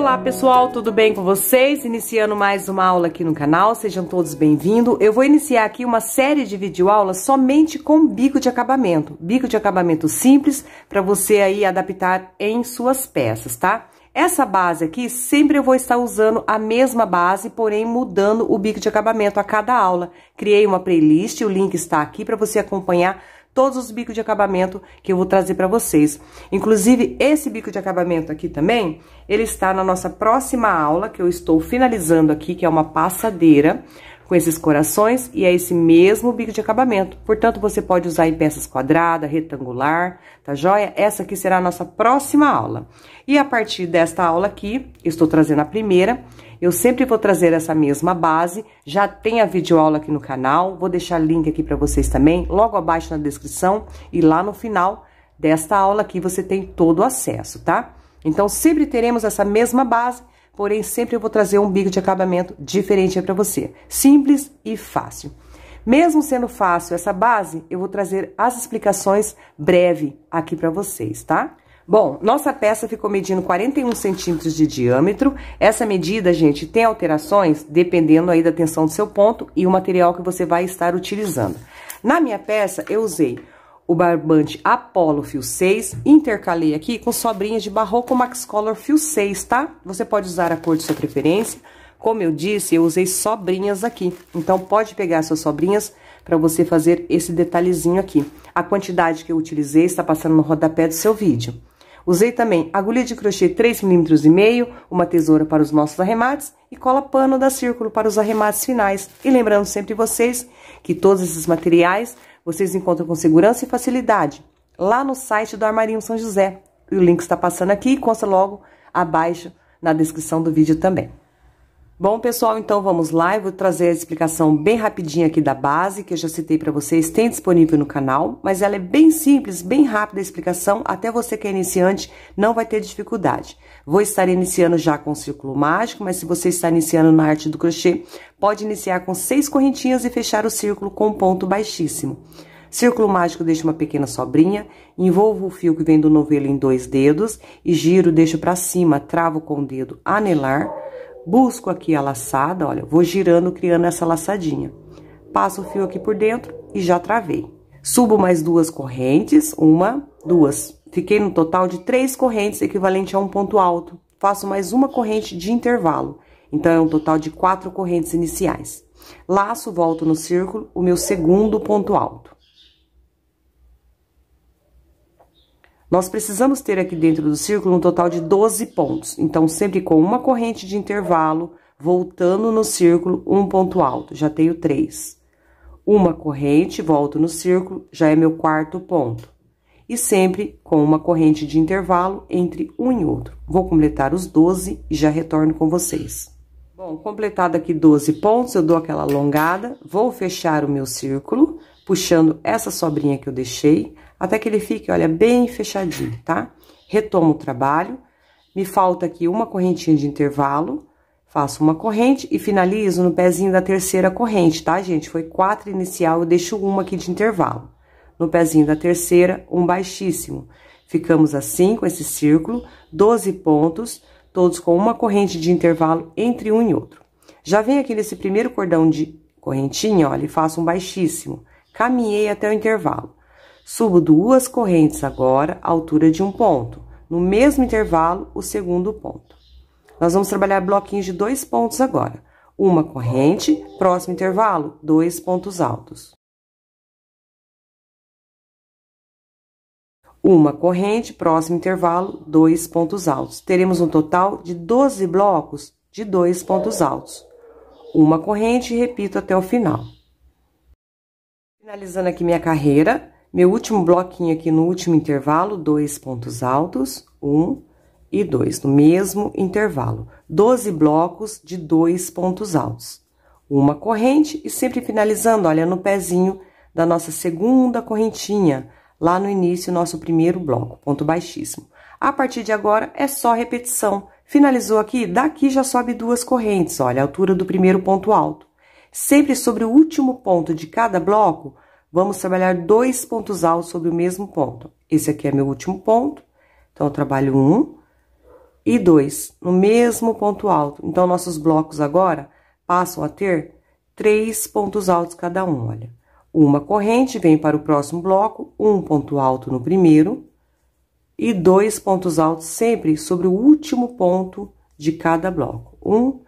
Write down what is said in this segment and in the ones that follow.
Olá pessoal, tudo bem com vocês? Iniciando mais uma aula aqui no canal, sejam todos bem-vindos. Eu vou iniciar aqui uma série de videoaulas somente com bico de acabamento. Bico de acabamento simples para você aí adaptar em suas peças, tá? Essa base aqui, sempre eu vou estar usando a mesma base, porém mudando o bico de acabamento a cada aula. Criei uma playlist, o link está aqui para você acompanhar todos os bicos de acabamento que eu vou trazer para vocês. Inclusive, esse bico de acabamento aqui também, ele está na nossa próxima aula, que eu estou finalizando aqui, que é uma passadeira com esses corações e é esse mesmo bico de acabamento. Portanto, você pode usar em peças quadrada, retangular, tá joia? Essa aqui será a nossa próxima aula. E a partir desta aula aqui, estou trazendo a primeira, eu sempre vou trazer essa mesma base, já tem a videoaula aqui no canal, vou deixar link aqui para vocês também, logo abaixo na descrição e lá no final desta aula aqui você tem todo o acesso, tá? Então, sempre teremos essa mesma base, porém sempre eu vou trazer um bico de acabamento diferente para você, simples e fácil. Mesmo sendo fácil essa base, eu vou trazer as explicações breve aqui para vocês, tá? Bom, nossa peça ficou medindo 41 centímetros de diâmetro. Essa medida, gente, tem alterações dependendo aí da tensão do seu ponto e o material que você vai estar utilizando. Na minha peça, eu usei o barbante Apollo fio 6, intercalei aqui com sobrinhas de Barroco Max Color fio 6, tá? Você pode usar a cor de sua preferência. Como eu disse, eu usei sobrinhas aqui. Então, pode pegar suas sobrinhas para você fazer esse detalhezinho aqui. A quantidade que eu utilizei está passando no rodapé do seu vídeo. Usei também agulha de crochê 35 mm e meio, uma tesoura para os nossos arremates e cola pano da círculo para os arremates finais. E lembrando sempre vocês que todos esses materiais vocês encontram com segurança e facilidade lá no site do Armarinho São José. E o link está passando aqui e consta logo abaixo na descrição do vídeo também. Bom, pessoal, então vamos lá. Eu vou trazer a explicação bem rapidinha aqui da base, que eu já citei para vocês, tem disponível no canal, mas ela é bem simples, bem rápida a explicação, até você que é iniciante não vai ter dificuldade. Vou estar iniciando já com o círculo mágico, mas se você está iniciando na arte do crochê, pode iniciar com seis correntinhas e fechar o círculo com um ponto baixíssimo. Círculo mágico deixo uma pequena sobrinha, envolvo o fio que vem do novelo em dois dedos e giro, deixo para cima, travo com o dedo anelar busco aqui a laçada, olha, vou girando, criando essa laçadinha. Passo o fio aqui por dentro e já travei. Subo mais duas correntes, uma, duas. Fiquei no total de três correntes equivalente a um ponto alto. Faço mais uma corrente de intervalo. Então, é um total de quatro correntes iniciais. Laço, volto no círculo, o meu segundo ponto alto. Nós precisamos ter aqui dentro do círculo um total de 12 pontos. Então, sempre com uma corrente de intervalo, voltando no círculo, um ponto alto. Já tenho três. Uma corrente, volto no círculo, já é meu quarto ponto. E sempre com uma corrente de intervalo entre um e outro. Vou completar os 12 e já retorno com vocês. Bom, completado aqui 12 pontos, eu dou aquela alongada, vou fechar o meu círculo, puxando essa sobrinha que eu deixei, até que ele fique, olha, bem fechadinho, tá? Retomo o trabalho, me falta aqui uma correntinha de intervalo, faço uma corrente e finalizo no pezinho da terceira corrente, tá, gente? Foi quatro inicial, eu deixo uma aqui de intervalo. No pezinho da terceira, um baixíssimo. Ficamos assim com esse círculo, 12 pontos, todos com uma corrente de intervalo entre um e outro. Já venho aqui nesse primeiro cordão de correntinha, olha, e faço um baixíssimo. Caminhei até o intervalo. Subo duas correntes agora, à altura de um ponto. No mesmo intervalo, o segundo ponto. Nós vamos trabalhar bloquinhos de dois pontos agora. Uma corrente, próximo intervalo, dois pontos altos. Uma corrente, próximo intervalo, dois pontos altos. Teremos um total de 12 blocos de dois pontos altos. Uma corrente, repito até o final. Finalizando aqui minha carreira, meu último bloquinho aqui no último intervalo, dois pontos altos, um e dois, no mesmo intervalo. Doze blocos de dois pontos altos. Uma corrente e sempre finalizando, olha, no pezinho da nossa segunda correntinha, lá no início, nosso primeiro bloco, ponto baixíssimo. A partir de agora, é só repetição. Finalizou aqui, daqui já sobe duas correntes, olha, a altura do primeiro ponto alto. Sempre sobre o último ponto de cada bloco, Vamos trabalhar dois pontos altos sobre o mesmo ponto. Esse aqui é meu último ponto, então eu trabalho um e dois no mesmo ponto alto. Então, nossos blocos agora passam a ter três pontos altos cada um, olha. Uma corrente vem para o próximo bloco, um ponto alto no primeiro e dois pontos altos sempre sobre o último ponto de cada bloco. Um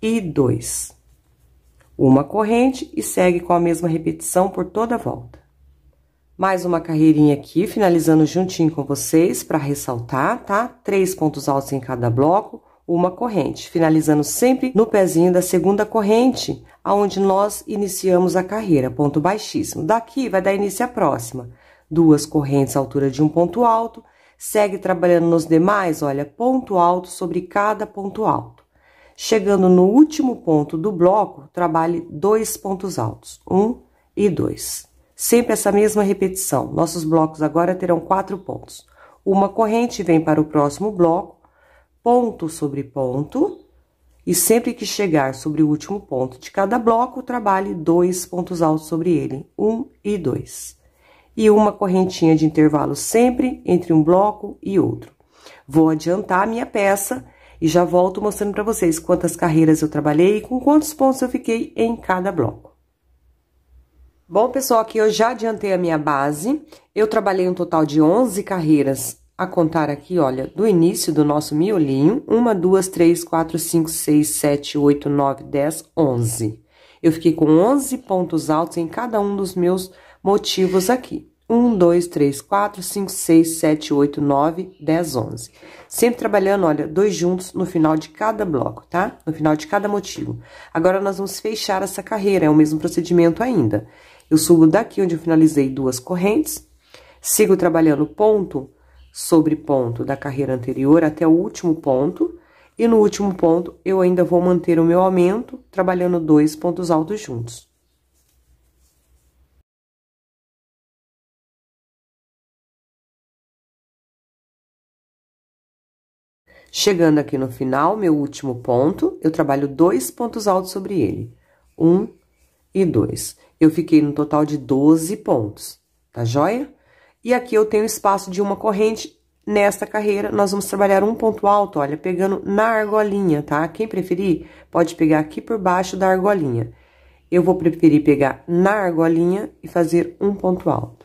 e dois uma corrente e segue com a mesma repetição por toda a volta. Mais uma carreirinha aqui, finalizando juntinho com vocês para ressaltar, tá? Três pontos altos em cada bloco, uma corrente, finalizando sempre no pezinho da segunda corrente, aonde nós iniciamos a carreira, ponto baixíssimo. Daqui vai dar início à próxima. Duas correntes à altura de um ponto alto, segue trabalhando nos demais, olha, ponto alto sobre cada ponto alto. Chegando no último ponto do bloco, trabalhe dois pontos altos, um e dois. Sempre essa mesma repetição. Nossos blocos agora terão quatro pontos. Uma corrente vem para o próximo bloco, ponto sobre ponto, e sempre que chegar sobre o último ponto de cada bloco, trabalhe dois pontos altos sobre ele, um e dois. E uma correntinha de intervalo sempre entre um bloco e outro. Vou adiantar a minha peça e já volto mostrando para vocês quantas carreiras eu trabalhei e com quantos pontos eu fiquei em cada bloco. Bom, pessoal, aqui eu já adiantei a minha base. Eu trabalhei um total de 11 carreiras a contar aqui, olha, do início do nosso miolinho, uma, duas, três, quatro, cinco, seis, sete, oito, nove, dez, onze. Eu fiquei com 11 pontos altos em cada um dos meus motivos aqui. 1, 2, 3, 4, 5, 6, 7, 8, 9, 10, 11. Sempre trabalhando, olha, dois juntos no final de cada bloco, tá? No final de cada motivo. Agora, nós vamos fechar essa carreira, é o mesmo procedimento ainda. Eu subo daqui onde eu finalizei duas correntes, sigo trabalhando ponto sobre ponto da carreira anterior até o último ponto, e no último ponto eu ainda vou manter o meu aumento, trabalhando dois pontos altos juntos. Chegando aqui no final, meu último ponto, eu trabalho dois pontos altos sobre ele. Um e dois. Eu fiquei no total de 12 pontos, tá joia? E aqui eu tenho espaço de uma corrente. Nesta carreira, nós vamos trabalhar um ponto alto, olha, pegando na argolinha, tá? Quem preferir, pode pegar aqui por baixo da argolinha. Eu vou preferir pegar na argolinha e fazer um ponto alto.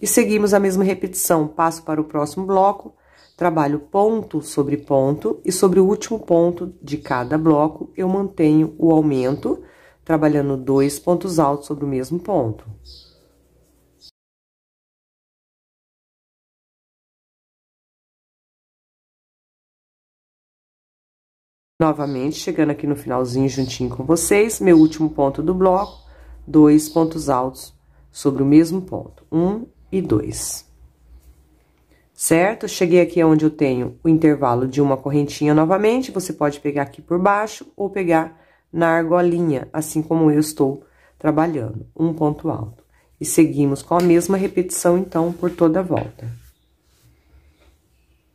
E seguimos a mesma repetição, passo para o próximo bloco, Trabalho ponto sobre ponto e sobre o último ponto de cada bloco eu mantenho o aumento, trabalhando dois pontos altos sobre o mesmo ponto. Novamente, chegando aqui no finalzinho juntinho com vocês, meu último ponto do bloco, dois pontos altos sobre o mesmo ponto, um e dois certo? Cheguei aqui onde eu tenho o intervalo de uma correntinha novamente, você pode pegar aqui por baixo ou pegar na argolinha, assim como eu estou trabalhando, um ponto alto. E seguimos com a mesma repetição, então, por toda a volta.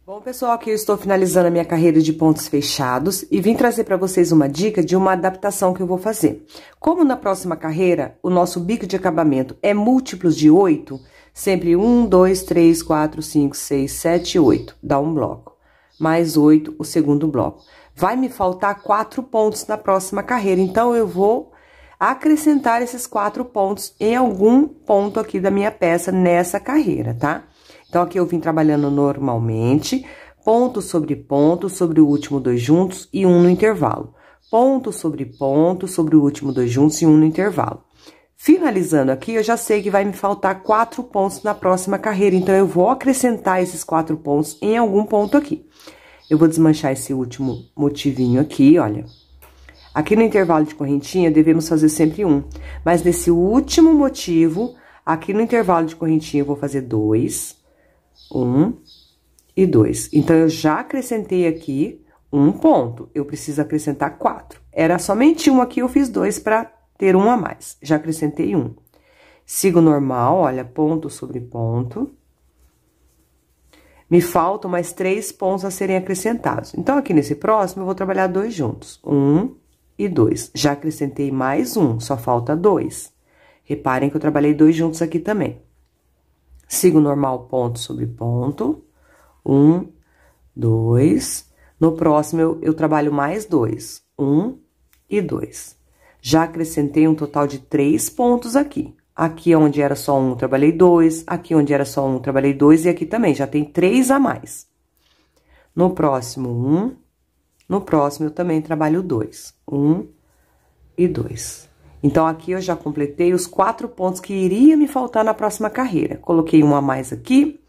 Bom, pessoal, aqui eu estou finalizando a minha carreira de pontos fechados e vim trazer para vocês uma dica de uma adaptação que eu vou fazer. Como na próxima carreira, o nosso bico de acabamento é múltiplos de 8, Sempre um, dois, três, quatro, cinco, seis, sete, oito. Dá um bloco. Mais oito, o segundo bloco. Vai me faltar quatro pontos na próxima carreira, então eu vou acrescentar esses quatro pontos em algum ponto aqui da minha peça nessa carreira, tá? Então, aqui eu vim trabalhando normalmente, ponto sobre ponto, sobre o último dois juntos e um no intervalo. Ponto sobre ponto, sobre o último dois juntos e um no intervalo. Finalizando aqui, eu já sei que vai me faltar quatro pontos na próxima carreira, então eu vou acrescentar esses quatro pontos em algum ponto aqui. Eu vou desmanchar esse último motivinho aqui, olha. Aqui no intervalo de correntinha, devemos fazer sempre um. Mas nesse último motivo, aqui no intervalo de correntinha, eu vou fazer dois, um e dois. Então, eu já acrescentei aqui um ponto, eu preciso acrescentar quatro. Era somente um aqui, eu fiz dois para ter um a mais. Já acrescentei um. Sigo normal, olha, ponto sobre ponto. Me faltam mais três pontos a serem acrescentados. Então, aqui nesse próximo, eu vou trabalhar dois juntos. Um e dois. Já acrescentei mais um, só falta dois. Reparem que eu trabalhei dois juntos aqui também. Sigo normal ponto sobre ponto. Um, dois. No próximo, eu, eu trabalho mais dois. Um e dois. Já acrescentei um total de três pontos aqui. Aqui é onde era só um, trabalhei dois. Aqui é onde era só um, trabalhei dois. E aqui também, já tem três a mais. No próximo, um. No próximo, eu também trabalho dois. Um e dois. Então, aqui eu já completei os quatro pontos que iria me faltar na próxima carreira. Coloquei um a mais aqui,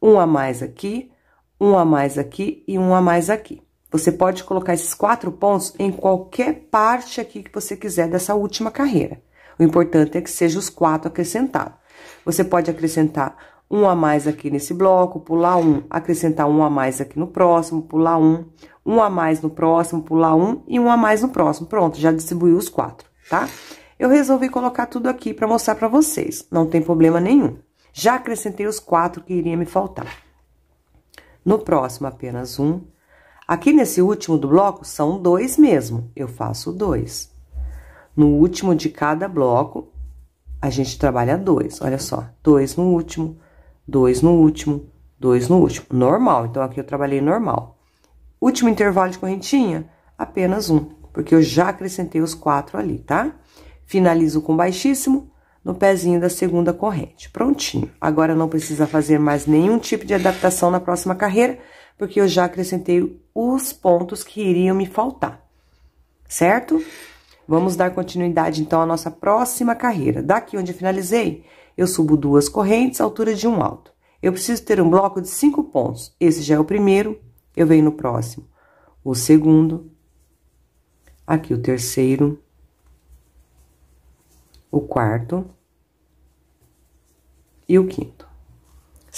um a mais aqui, um a mais aqui e um a mais aqui. Você pode colocar esses quatro pontos em qualquer parte aqui que você quiser dessa última carreira. O importante é que sejam os quatro acrescentados. Você pode acrescentar um a mais aqui nesse bloco, pular um, acrescentar um a mais aqui no próximo, pular um, um a mais no próximo, pular um e um a mais no próximo. Pronto, já distribuiu os quatro, tá? Eu resolvi colocar tudo aqui para mostrar para vocês, não tem problema nenhum. Já acrescentei os quatro que iria me faltar. No próximo, apenas um, Aqui nesse último do bloco, são dois mesmo, eu faço dois. No último de cada bloco, a gente trabalha dois, olha só. Dois no último, dois no último, dois no último. Normal, então aqui eu trabalhei normal. Último intervalo de correntinha, apenas um, porque eu já acrescentei os quatro ali, tá? Finalizo com baixíssimo no pezinho da segunda corrente. Prontinho. Agora não precisa fazer mais nenhum tipo de adaptação na próxima carreira, porque eu já acrescentei os pontos que iriam me faltar, certo? Vamos dar continuidade, então, à nossa próxima carreira. Daqui onde eu finalizei, eu subo duas correntes, altura de um alto. Eu preciso ter um bloco de cinco pontos. Esse já é o primeiro, eu venho no próximo. O segundo, aqui o terceiro, o quarto e o quinto.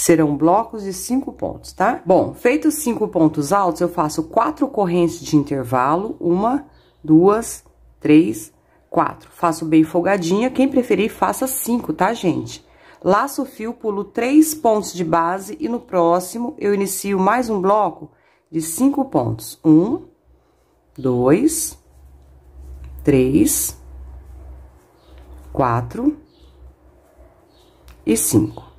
Serão blocos de cinco pontos, tá? Bom, feitos cinco pontos altos, eu faço quatro correntes de intervalo, uma, duas, três, quatro. Faço bem folgadinha, quem preferir faça cinco, tá, gente? Laço o fio, pulo três pontos de base e no próximo eu inicio mais um bloco de cinco pontos. Um, dois, três, quatro e cinco.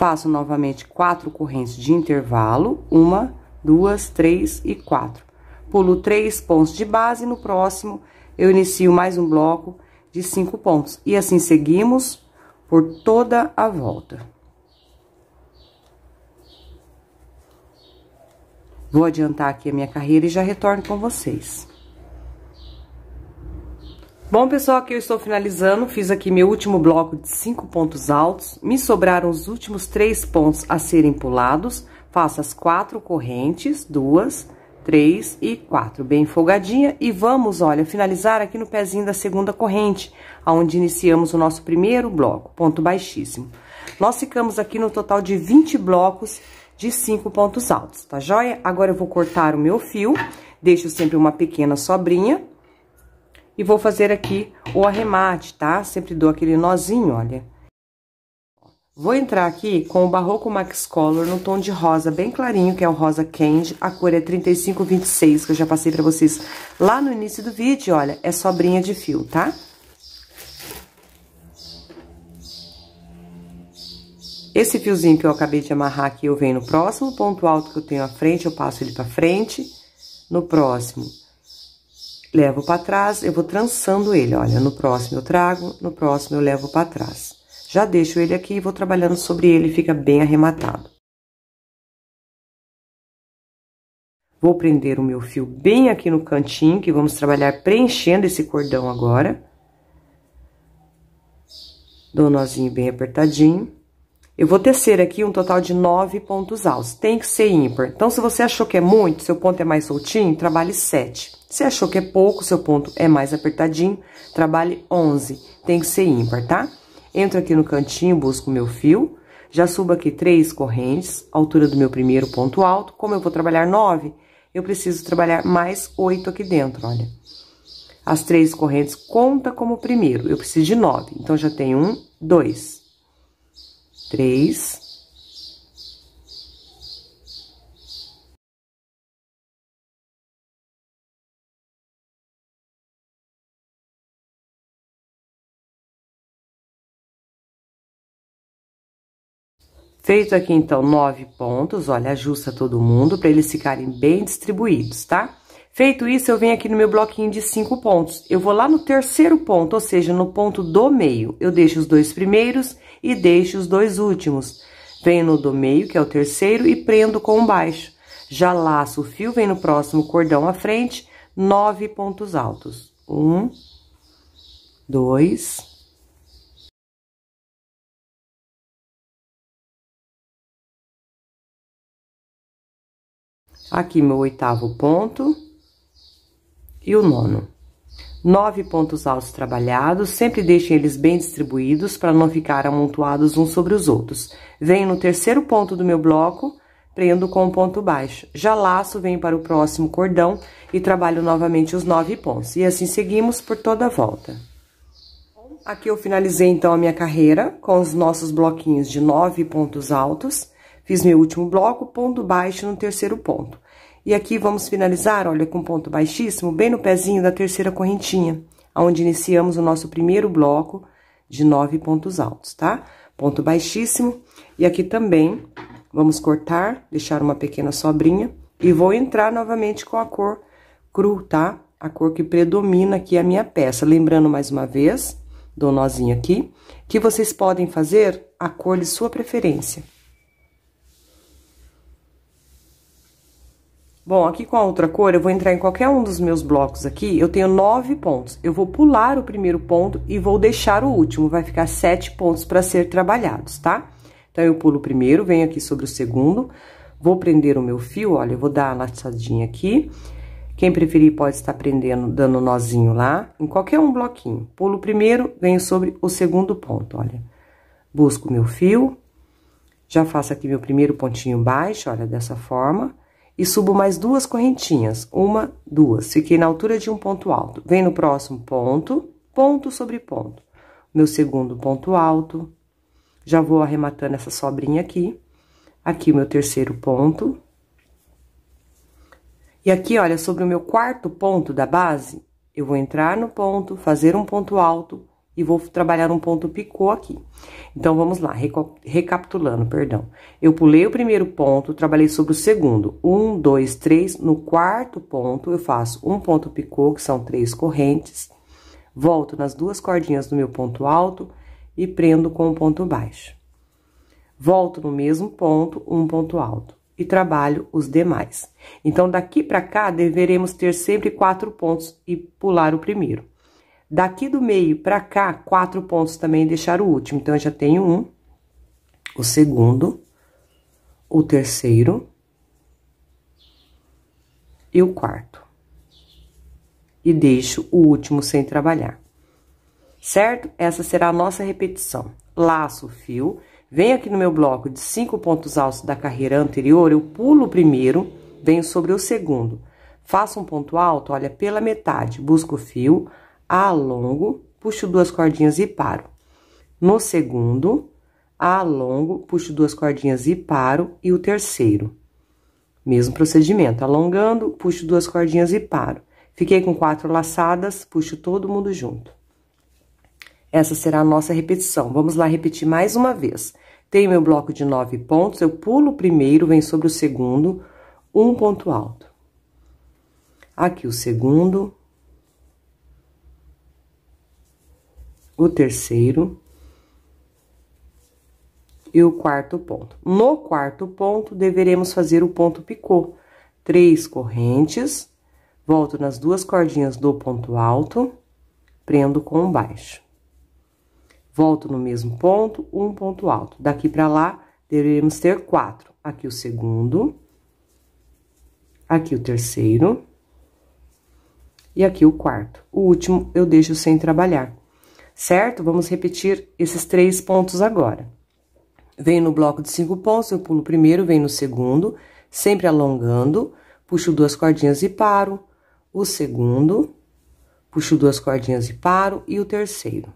Faço novamente quatro correntes de intervalo, uma, duas, três e quatro. Pulo três pontos de base, no próximo eu inicio mais um bloco de cinco pontos. E assim seguimos por toda a volta. Vou adiantar aqui a minha carreira e já retorno com vocês. Bom, pessoal, aqui eu estou finalizando, fiz aqui meu último bloco de cinco pontos altos, me sobraram os últimos três pontos a serem pulados, faço as quatro correntes, duas, três e quatro, bem folgadinha, e vamos, olha, finalizar aqui no pezinho da segunda corrente, aonde iniciamos o nosso primeiro bloco, ponto baixíssimo. Nós ficamos aqui no total de 20 blocos de cinco pontos altos, tá joia? Agora eu vou cortar o meu fio, deixo sempre uma pequena sobrinha e vou fazer aqui o arremate, tá? Sempre dou aquele nozinho, olha. Vou entrar aqui com o Barroco Max Color no tom de rosa bem clarinho, que é o rosa candy. A cor é 3526, que eu já passei pra vocês lá no início do vídeo, olha. É sobrinha de fio, tá? Esse fiozinho que eu acabei de amarrar aqui, eu venho no próximo ponto alto que eu tenho à frente, eu passo ele pra frente. No próximo, levo para trás, eu vou trançando ele, olha, no próximo eu trago, no próximo eu levo para trás. Já deixo ele aqui e vou trabalhando sobre ele, fica bem arrematado. Vou prender o meu fio bem aqui no cantinho, que vamos trabalhar preenchendo esse cordão agora. Dou um nozinho bem apertadinho. Eu vou tecer aqui um total de nove pontos altos, tem que ser ímpar. Então, se você achou que é muito, seu ponto é mais soltinho, trabalhe sete. Se achou que é pouco, seu ponto é mais apertadinho, trabalhe 11. Tem que ser ímpar, tá? Entro aqui no cantinho, busco meu fio, já subo aqui três correntes, altura do meu primeiro ponto alto. Como eu vou trabalhar 9, eu preciso trabalhar mais 8 aqui dentro, olha. As três correntes conta como primeiro, eu preciso de 9. Então, já tem um, dois, três, Feito aqui, então, nove pontos, olha, ajusta todo mundo para eles ficarem bem distribuídos, tá? Feito isso, eu venho aqui no meu bloquinho de cinco pontos. Eu vou lá no terceiro ponto, ou seja, no ponto do meio. Eu deixo os dois primeiros e deixo os dois últimos. Venho no do meio, que é o terceiro, e prendo com o baixo. Já laço o fio, venho no próximo cordão à frente, nove pontos altos. Um, dois, Aqui, meu oitavo ponto e o nono. Nove pontos altos trabalhados, sempre deixem eles bem distribuídos para não ficar amontoados uns sobre os outros. Venho no terceiro ponto do meu bloco, prendo com um ponto baixo. Já laço, venho para o próximo cordão e trabalho novamente os nove pontos. E assim seguimos por toda a volta. Aqui eu finalizei, então, a minha carreira com os nossos bloquinhos de nove pontos altos. Fiz meu último bloco, ponto baixo no terceiro ponto. E aqui vamos finalizar, olha, com ponto baixíssimo, bem no pezinho da terceira correntinha, onde iniciamos o nosso primeiro bloco de nove pontos altos, tá? Ponto baixíssimo, e aqui também vamos cortar, deixar uma pequena sobrinha, e vou entrar novamente com a cor cru, tá? A cor que predomina aqui é a minha peça. Lembrando mais uma vez, do nozinho aqui, que vocês podem fazer a cor de sua preferência. Bom, aqui com a outra cor, eu vou entrar em qualquer um dos meus blocos aqui, eu tenho nove pontos. Eu vou pular o primeiro ponto e vou deixar o último, vai ficar sete pontos para ser trabalhados, tá? Então, eu pulo o primeiro, venho aqui sobre o segundo, vou prender o meu fio, olha, eu vou dar a laçadinha aqui. Quem preferir pode estar prendendo, dando um nozinho lá, em qualquer um bloquinho. Pulo o primeiro, venho sobre o segundo ponto, olha. Busco meu fio, já faço aqui meu primeiro pontinho baixo, olha, dessa forma e subo mais duas correntinhas, uma, duas, fiquei na altura de um ponto alto. Vem no próximo ponto, ponto sobre ponto. Meu segundo ponto alto, já vou arrematando essa sobrinha aqui. Aqui o meu terceiro ponto. E aqui, olha, sobre o meu quarto ponto da base, eu vou entrar no ponto, fazer um ponto alto, e vou trabalhar um ponto picô aqui. Então, vamos lá, recapitulando, perdão. Eu pulei o primeiro ponto, trabalhei sobre o segundo. Um, dois, três. No quarto ponto, eu faço um ponto picô, que são três correntes. Volto nas duas cordinhas do meu ponto alto e prendo com o um ponto baixo. Volto no mesmo ponto, um ponto alto. E trabalho os demais. Então, daqui para cá, deveremos ter sempre quatro pontos e pular o primeiro. Daqui do meio para cá, quatro pontos também deixar o último. Então, eu já tenho um, o segundo, o terceiro e o quarto. E deixo o último sem trabalhar. Certo? Essa será a nossa repetição. Laço o fio, venho aqui no meu bloco de cinco pontos altos da carreira anterior, eu pulo o primeiro, venho sobre o segundo. Faço um ponto alto, olha, pela metade, busco o fio, alongo, puxo duas cordinhas e paro. No segundo, alongo, puxo duas cordinhas e paro. E o terceiro, mesmo procedimento, alongando, puxo duas cordinhas e paro. Fiquei com quatro laçadas, puxo todo mundo junto. Essa será a nossa repetição. Vamos lá repetir mais uma vez. Tenho meu bloco de nove pontos, eu pulo o primeiro, venho sobre o segundo, um ponto alto. Aqui o segundo, o terceiro e o quarto ponto. No quarto ponto, deveremos fazer o ponto picô. Três correntes, volto nas duas cordinhas do ponto alto, prendo com o baixo. Volto no mesmo ponto, um ponto alto. Daqui para lá, deveremos ter quatro. Aqui o segundo, aqui o terceiro e aqui o quarto. O último eu deixo sem trabalhar certo? Vamos repetir esses três pontos agora. Venho no bloco de cinco pontos, eu pulo o primeiro, venho no segundo, sempre alongando, puxo duas cordinhas e paro, o segundo, puxo duas cordinhas e paro, e o terceiro.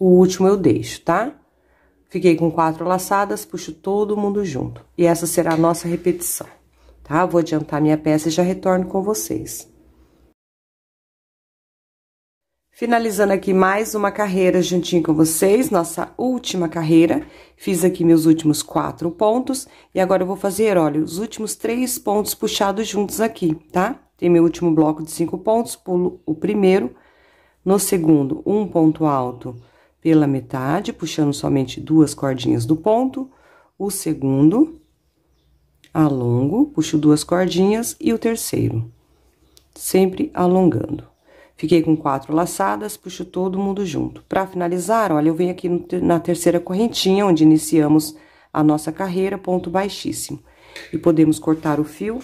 O último eu deixo, tá? Fiquei com quatro laçadas, puxo todo mundo junto. E essa será a nossa repetição, tá? Vou adiantar minha peça e já retorno com vocês. Finalizando aqui mais uma carreira juntinho com vocês, nossa última carreira. Fiz aqui meus últimos quatro pontos e agora eu vou fazer, olha, os últimos três pontos puxados juntos aqui, tá? Tem meu último bloco de cinco pontos, pulo o primeiro, no segundo, um ponto alto pela metade, puxando somente duas cordinhas do ponto, o segundo, alongo, puxo duas cordinhas e o terceiro, sempre alongando. Fiquei com quatro laçadas, puxo todo mundo junto. Para finalizar, olha, eu venho aqui na terceira correntinha, onde iniciamos a nossa carreira, ponto baixíssimo. E podemos cortar o fio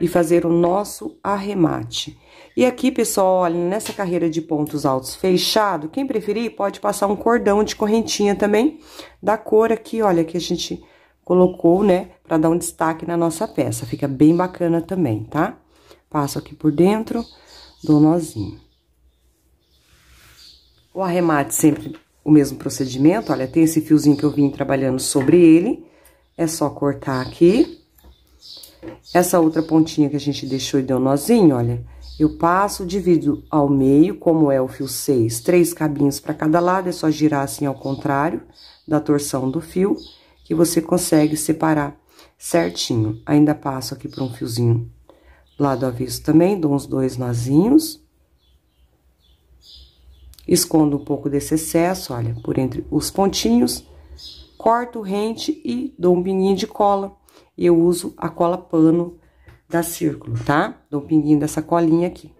e fazer o nosso arremate. E aqui, pessoal, olha, nessa carreira de pontos altos fechado, quem preferir pode passar um cordão de correntinha também, da cor aqui, olha, que a gente colocou, né, para dar um destaque na nossa peça. Fica bem bacana também, tá? Passo aqui por dentro do nozinho. O arremate sempre o mesmo procedimento, olha, tem esse fiozinho que eu vim trabalhando sobre ele, é só cortar aqui. Essa outra pontinha que a gente deixou e deu nozinho, olha, eu passo, divido ao meio, como é o fio 6, três cabinhos para cada lado, é só girar assim ao contrário da torção do fio, que você consegue separar certinho. Ainda passo aqui por um fiozinho Lado avesso também, dou uns dois nozinhos. Escondo um pouco desse excesso, olha, por entre os pontinhos. Corto o rente e dou um pinguinho de cola. eu uso a cola pano da Círculo, tá? Dou um pinguinho dessa colinha aqui.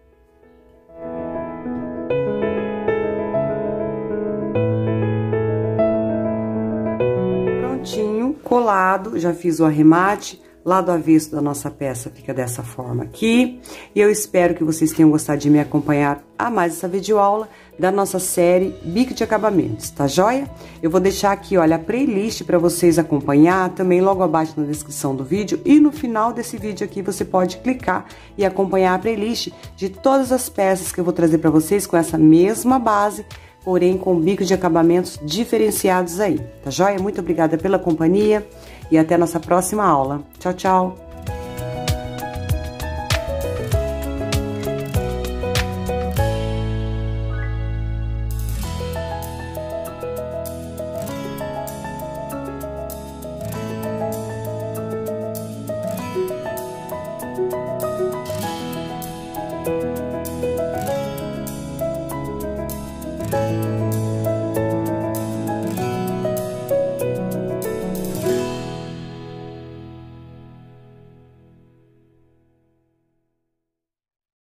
colado, já fiz o arremate, lado avesso da nossa peça fica dessa forma aqui. E eu espero que vocês tenham gostado de me acompanhar a mais essa videoaula da nossa série Bico de Acabamentos, tá joia? Eu vou deixar aqui, olha, a playlist para vocês acompanhar, também logo abaixo na descrição do vídeo e no final desse vídeo aqui você pode clicar e acompanhar a playlist de todas as peças que eu vou trazer para vocês com essa mesma base porém com um bico de acabamentos diferenciados aí, tá joia? Muito obrigada pela companhia e até nossa próxima aula. Tchau, tchau!